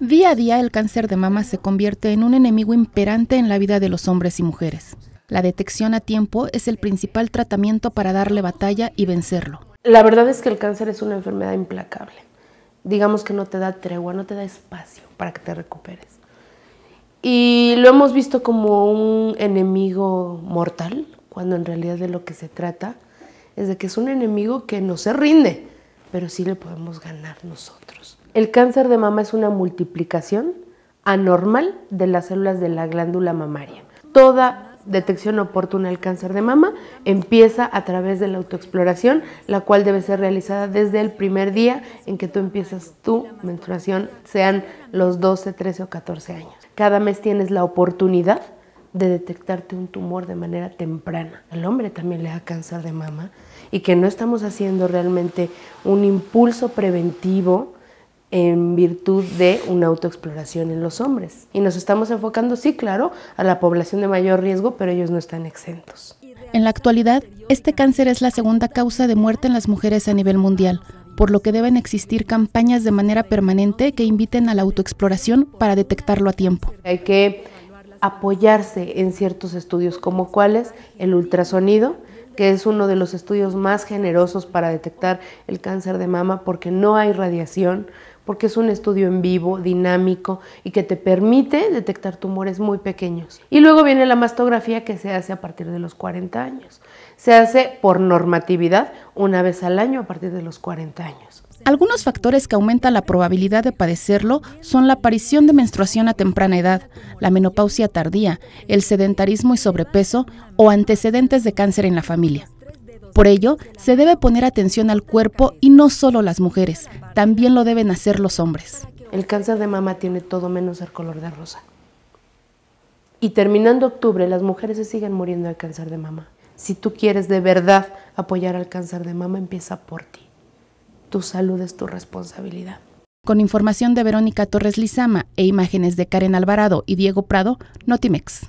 Día a día el cáncer de mama se convierte en un enemigo imperante en la vida de los hombres y mujeres. La detección a tiempo es el principal tratamiento para darle batalla y vencerlo. La verdad es que el cáncer es una enfermedad implacable. Digamos que no te da tregua, no te da espacio para que te recuperes. Y lo hemos visto como un enemigo mortal, cuando en realidad de lo que se trata es de que es un enemigo que no se rinde pero sí le podemos ganar nosotros. El cáncer de mama es una multiplicación anormal de las células de la glándula mamaria. Toda detección oportuna del cáncer de mama empieza a través de la autoexploración, la cual debe ser realizada desde el primer día en que tú empiezas tu menstruación, sean los 12, 13 o 14 años. Cada mes tienes la oportunidad de detectarte un tumor de manera temprana. Al hombre también le da cáncer de mama y que no estamos haciendo realmente un impulso preventivo en virtud de una autoexploración en los hombres. Y nos estamos enfocando, sí, claro, a la población de mayor riesgo, pero ellos no están exentos. En la actualidad, este cáncer es la segunda causa de muerte en las mujeres a nivel mundial, por lo que deben existir campañas de manera permanente que inviten a la autoexploración para detectarlo a tiempo. Hay que apoyarse en ciertos estudios, como cuáles el ultrasonido, que es uno de los estudios más generosos para detectar el cáncer de mama porque no hay radiación, porque es un estudio en vivo, dinámico y que te permite detectar tumores muy pequeños. Y luego viene la mastografía que se hace a partir de los 40 años. Se hace por normatividad una vez al año a partir de los 40 años. Algunos factores que aumentan la probabilidad de padecerlo son la aparición de menstruación a temprana edad, la menopausia tardía, el sedentarismo y sobrepeso o antecedentes de cáncer en la familia. Por ello, se debe poner atención al cuerpo y no solo las mujeres, también lo deben hacer los hombres. El cáncer de mama tiene todo menos el color de rosa. Y terminando octubre, las mujeres se siguen muriendo de cáncer de mama. Si tú quieres de verdad apoyar al cáncer de mama, empieza por ti. Tu salud es tu responsabilidad. Con información de Verónica Torres Lizama e imágenes de Karen Alvarado y Diego Prado, Notimex.